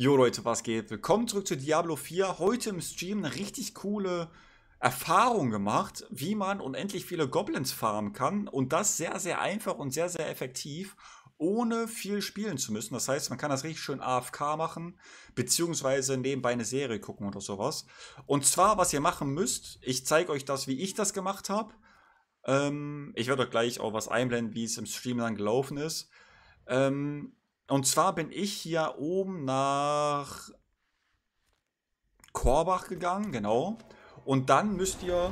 Jo Leute, was geht? Willkommen zurück zu Diablo 4. Heute im Stream eine richtig coole Erfahrung gemacht, wie man unendlich viele Goblins farmen kann und das sehr, sehr einfach und sehr, sehr effektiv, ohne viel spielen zu müssen. Das heißt, man kann das richtig schön AFK machen, beziehungsweise nebenbei eine Serie gucken oder sowas. Und zwar, was ihr machen müsst, ich zeige euch das, wie ich das gemacht habe. Ähm, ich werde euch gleich auch was einblenden, wie es im Stream dann gelaufen ist. Ähm, und zwar bin ich hier oben nach Korbach gegangen, genau. Und dann müsst ihr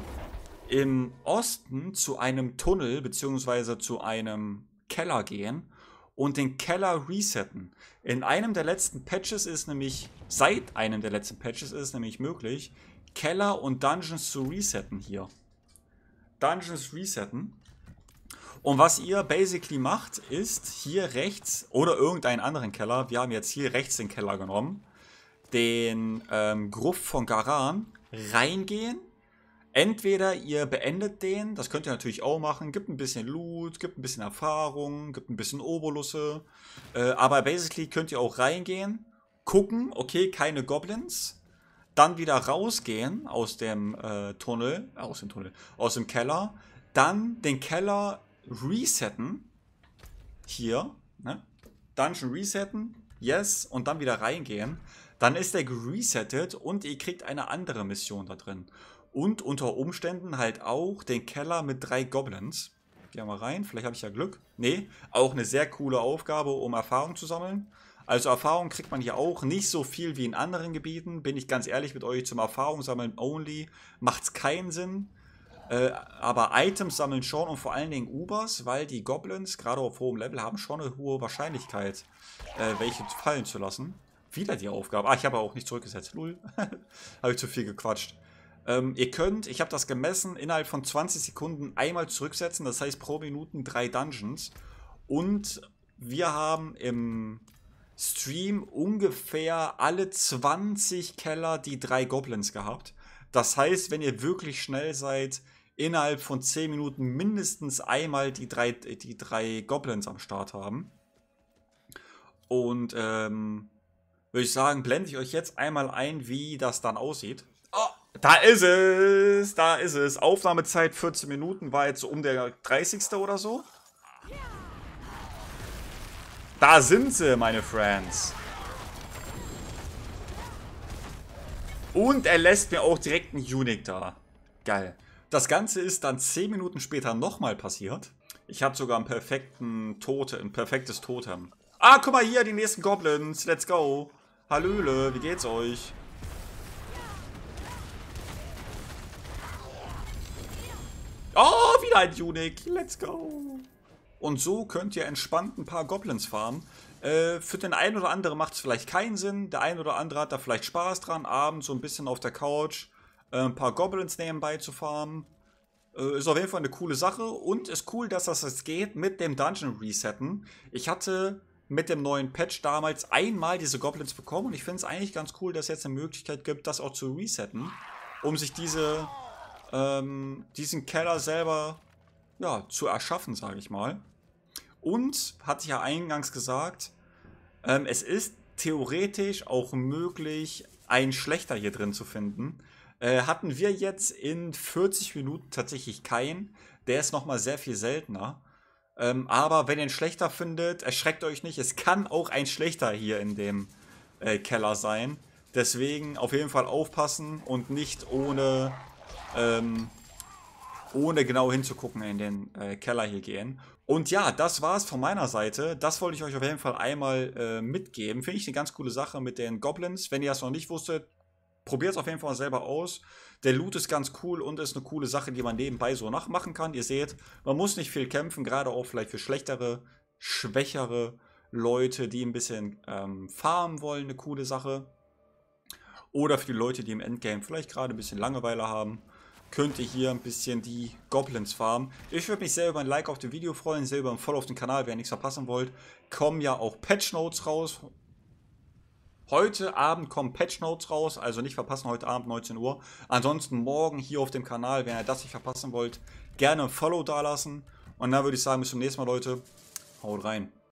im Osten zu einem Tunnel bzw. zu einem Keller gehen und den Keller resetten. In einem der letzten Patches ist nämlich, seit einem der letzten Patches ist nämlich möglich, Keller und Dungeons zu resetten hier. Dungeons resetten. Und was ihr basically macht, ist hier rechts oder irgendeinen anderen Keller, wir haben jetzt hier rechts den Keller genommen, den ähm, Gruff von Garan reingehen. Entweder ihr beendet den, das könnt ihr natürlich auch machen, gibt ein bisschen Loot, gibt ein bisschen Erfahrung, gibt ein bisschen Obolusse. Äh, aber basically könnt ihr auch reingehen, gucken, okay, keine Goblins. Dann wieder rausgehen aus dem äh, Tunnel, aus dem Tunnel, aus dem Keller. Dann den Keller resetten. Hier, ne? Dungeon resetten, yes, und dann wieder reingehen. Dann ist der geresettet und ihr kriegt eine andere Mission da drin. Und unter Umständen halt auch den Keller mit drei Goblins. Gehen wir mal rein, vielleicht habe ich ja Glück. Ne, auch eine sehr coole Aufgabe, um Erfahrung zu sammeln. Also Erfahrung kriegt man hier auch nicht so viel wie in anderen Gebieten. Bin ich ganz ehrlich mit euch, zum Erfahrung sammeln only macht es keinen Sinn. Äh, aber Items sammeln schon und vor allen Dingen Ubers, weil die Goblins, gerade auf hohem Level, haben schon eine hohe Wahrscheinlichkeit, äh, welche fallen zu lassen. Wieder die Aufgabe. Ah, ich habe auch nicht zurückgesetzt. Lul. habe ich zu viel gequatscht. Ähm, ihr könnt, ich habe das gemessen, innerhalb von 20 Sekunden einmal zurücksetzen. Das heißt pro Minuten drei Dungeons. Und wir haben im Stream ungefähr alle 20 Keller die drei Goblins gehabt. Das heißt, wenn ihr wirklich schnell seid, innerhalb von 10 Minuten mindestens einmal die drei, die drei Goblins am Start haben. Und ähm, würde ich sagen, blende ich euch jetzt einmal ein, wie das dann aussieht. Oh, da ist es, da ist es. Aufnahmezeit 14 Minuten war jetzt so um der 30. oder so. Da sind sie, meine Friends. Und er lässt mir auch direkt einen Unique da. Geil. Das Ganze ist dann 10 Minuten später nochmal passiert. Ich habe sogar einen perfekten Tote, ein perfektes Totem. Ah, guck mal hier, die nächsten Goblins. Let's go. Hallöle, wie geht's euch? Oh, wieder ein Unique. Let's go. Und so könnt ihr entspannt ein paar Goblins farmen. Äh, für den einen oder anderen macht es vielleicht keinen Sinn. Der ein oder andere hat da vielleicht Spaß dran. Abends so ein bisschen auf der Couch. Äh, ein paar Goblins nebenbei zu farmen. Äh, ist auf jeden Fall eine coole Sache und ist cool, dass das jetzt geht mit dem Dungeon Resetten. Ich hatte mit dem neuen Patch damals einmal diese Goblins bekommen und ich finde es eigentlich ganz cool, dass es jetzt eine Möglichkeit gibt, das auch zu resetten, um sich diese, ähm, diesen Keller selber ja, zu erschaffen, sage ich mal. Und, hatte ich ja eingangs gesagt, ähm, es ist theoretisch auch möglich, einen Schlechter hier drin zu finden. Äh, hatten wir jetzt in 40 Minuten tatsächlich keinen. Der ist nochmal sehr viel seltener. Ähm, aber wenn ihr einen schlechter findet, erschreckt euch nicht. Es kann auch ein schlechter hier in dem äh, Keller sein. Deswegen auf jeden Fall aufpassen und nicht ohne, ähm, ohne genau hinzugucken in den äh, Keller hier gehen. Und ja, das war es von meiner Seite. Das wollte ich euch auf jeden Fall einmal äh, mitgeben. Finde ich eine ganz coole Sache mit den Goblins. Wenn ihr das noch nicht wusstet, probiert es auf jeden Fall mal selber aus. Der Loot ist ganz cool und ist eine coole Sache, die man nebenbei so nachmachen kann. Ihr seht, man muss nicht viel kämpfen, gerade auch vielleicht für schlechtere, schwächere Leute, die ein bisschen ähm, farmen wollen, eine coole Sache. Oder für die Leute, die im Endgame vielleicht gerade ein bisschen Langeweile haben, könnt ihr hier ein bisschen die Goblins farmen. Ich würde mich sehr über ein Like auf dem Video freuen, sehr über ein Follow auf den Kanal, wenn ihr nichts verpassen wollt. Kommen ja auch Patch Notes raus, Heute Abend kommen Patch Notes raus, also nicht verpassen, heute Abend 19 Uhr. Ansonsten morgen hier auf dem Kanal, wenn ihr das nicht verpassen wollt, gerne ein Follow dalassen. Und dann würde ich sagen, bis zum nächsten Mal, Leute. Haut rein.